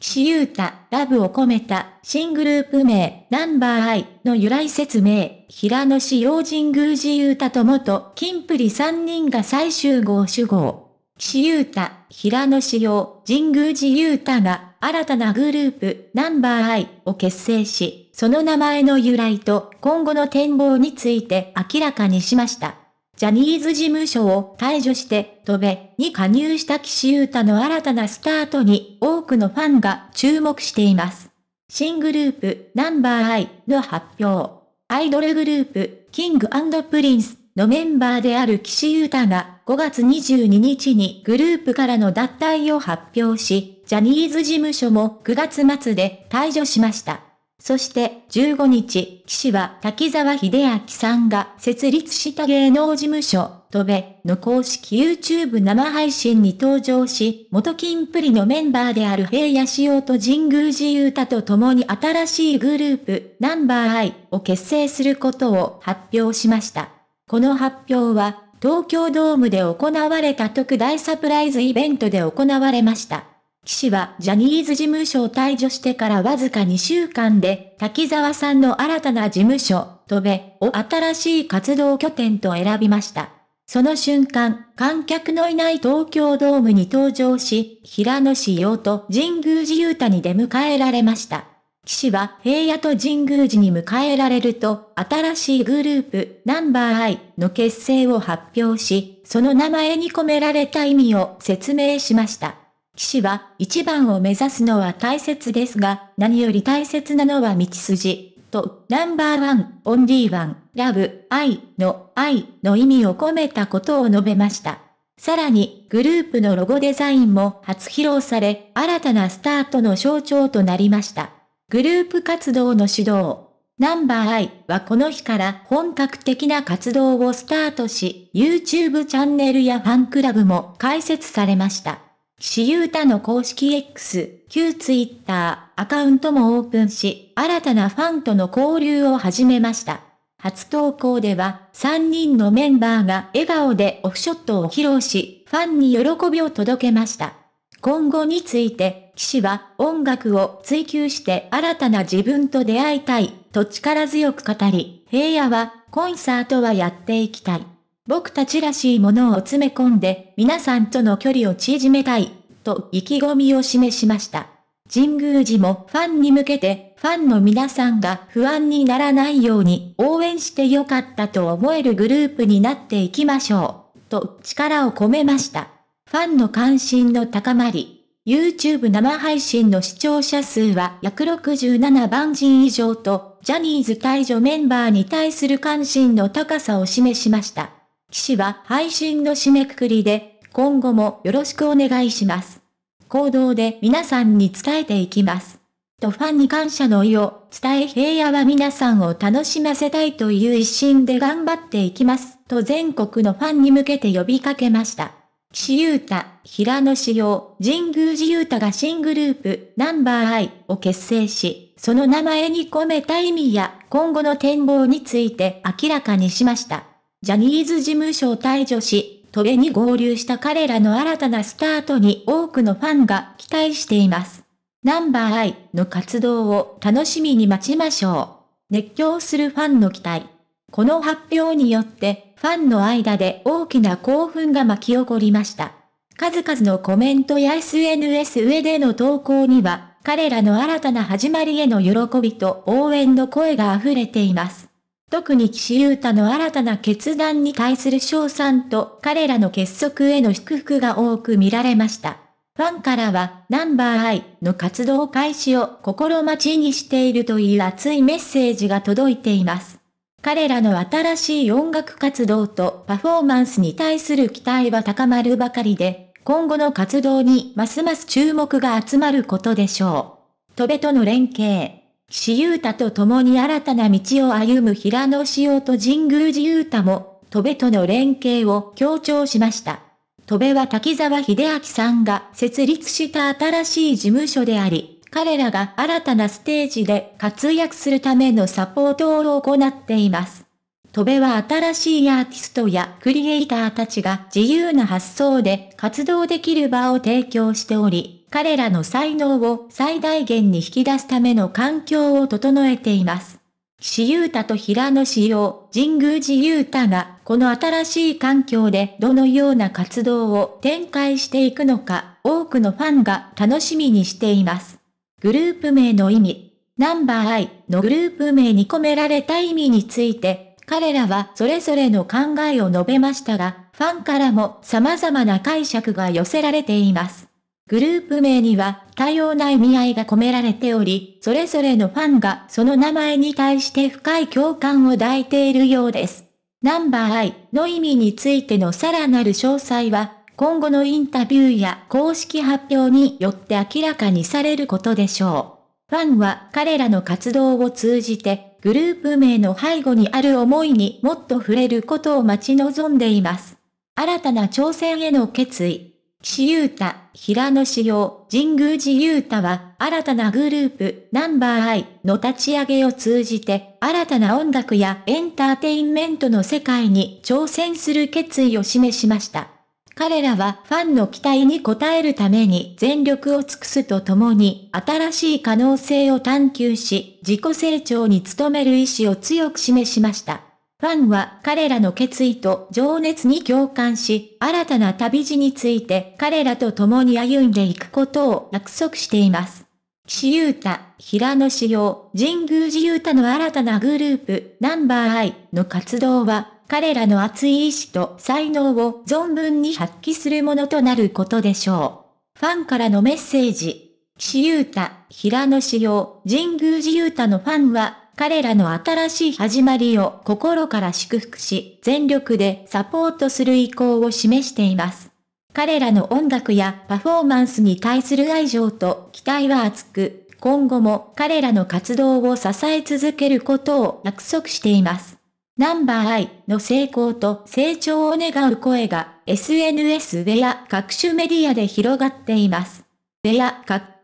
岸優太、ラブを込めた、新グループ名、ナンバーアイの由来説明、平野志洋人宮寺優太と元、金プリ3人が最終号主号。岸優太、平野志洋、人宮寺優太が、新たなグループ、ナンバーアイを結成し、その名前の由来と今後の展望について明らかにしました。ジャニーズ事務所を退除して、ドベに加入した岸優太の新たなスタートに多くのファンが注目しています。新グループナンバーアイの発表。アイドルグループキングプリンスのメンバーである岸優太が5月22日にグループからの脱退を発表し、ジャニーズ事務所も9月末で退場しました。そして15日、岸は滝沢秀明さんが設立した芸能事務所、とべの公式 YouTube 生配信に登場し、元金プリのメンバーである平野志様と神宮寺勇太と共に新しいグループ、ナンバーアイを結成することを発表しました。この発表は、東京ドームで行われた特大サプライズイベントで行われました。騎士はジャニーズ事務所を退場してからわずか2週間で、滝沢さんの新たな事務所、戸部を新しい活動拠点と選びました。その瞬間、観客のいない東京ドームに登場し、平野志陽と神宮寺雄太に出迎えられました。騎士は平野と神宮寺に迎えられると、新しいグループ、ナンバーアイの結成を発表し、その名前に込められた意味を説明しました。騎士は一番を目指すのは大切ですが、何より大切なのは道筋。と、ナンバーワン、オンリーワン、ラブ、愛の愛の意味を込めたことを述べました。さらに、グループのロゴデザインも初披露され、新たなスタートの象徴となりました。グループ活動の指導。ナンバーイはこの日から本格的な活動をスタートし、YouTube チャンネルやファンクラブも開設されました。私有他の公式 X、旧 Twitter アカウントもオープンし、新たなファンとの交流を始めました。初投稿では、3人のメンバーが笑顔でオフショットを披露し、ファンに喜びを届けました。今後について、騎士は音楽を追求して新たな自分と出会いたいと力強く語り、平野はコンサートはやっていきたい。僕たちらしいものを詰め込んで、皆さんとの距離を縮めたい、と意気込みを示しました。神宮寺もファンに向けて、ファンの皆さんが不安にならないように応援してよかったと思えるグループになっていきましょう、と力を込めました。ファンの関心の高まり、YouTube 生配信の視聴者数は約67万人以上と、ジャニーズ退場メンバーに対する関心の高さを示しました。騎士は配信の締めくくりで、今後もよろしくお願いします。行動で皆さんに伝えていきます。とファンに感謝の意を伝え平野は皆さんを楽しませたいという一心で頑張っていきます。と全国のファンに向けて呼びかけました。岸優太、平野志陽、神宮寺優太が新グループ、ナンバーアイを結成し、その名前に込めた意味や今後の展望について明らかにしました。ジャニーズ事務所を退場し、トゲに合流した彼らの新たなスタートに多くのファンが期待しています。ナンバーアイの活動を楽しみに待ちましょう。熱狂するファンの期待。この発表によって、ファンの間で大きな興奮が巻き起こりました。数々のコメントや SNS 上での投稿には、彼らの新たな始まりへの喜びと応援の声が溢れています。特に岸優太の新たな決断に対する賞賛と彼らの結束への祝福が多く見られました。ファンからは、ナンバーアイの活動開始を心待ちにしているという熱いメッセージが届いています。彼らの新しい音楽活動とパフォーマンスに対する期待は高まるばかりで、今後の活動にますます注目が集まることでしょう。戸部との連携。岸優太と共に新たな道を歩む平野紫耀と神宮寺優太も、戸部との連携を強調しました。戸部は滝沢秀明さんが設立した新しい事務所であり、彼らが新たなステージで活躍するためのサポートを行っています。戸部は新しいアーティストやクリエイターたちが自由な発想で活動できる場を提供しており、彼らの才能を最大限に引き出すための環境を整えています。岸優太と平野志陽、神宮寺優太が、この新しい環境でどのような活動を展開していくのか、多くのファンが楽しみにしています。グループ名の意味、ナンバーイのグループ名に込められた意味について、彼らはそれぞれの考えを述べましたが、ファンからも様々な解釈が寄せられています。グループ名には多様な意味合いが込められており、それぞれのファンがその名前に対して深い共感を抱いているようです。ナンバー I の意味についてのさらなる詳細は、今後のインタビューや公式発表によって明らかにされることでしょう。ファンは彼らの活動を通じて、グループ名の背後にある思いにもっと触れることを待ち望んでいます。新たな挑戦への決意。岸優太、平野志陽、神宮寺優太は、新たなグループ、ナンバーアイの立ち上げを通じて、新たな音楽やエンターテインメントの世界に挑戦する決意を示しました。彼らはファンの期待に応えるために全力を尽くすとともに、新しい可能性を探求し、自己成長に努める意志を強く示しました。ファンは彼らの決意と情熱に共感し、新たな旅路について彼らと共に歩んでいくことを約束しています。岸優太、平野志陽、神宮寺優太の新たなグループ、ナンバーアイの活動は、彼らの熱い意志と才能を存分に発揮するものとなることでしょう。ファンからのメッセージ。岸優太、平野志陽、神宮寺優太のファンは、彼らの新しい始まりを心から祝福し、全力でサポートする意向を示しています。彼らの音楽やパフォーマンスに対する愛情と期待は厚く、今後も彼らの活動を支え続けることを約束しています。ナンバーアイの成功と成長を願う声が SNS ウェア各種メディアで広がっています。ア各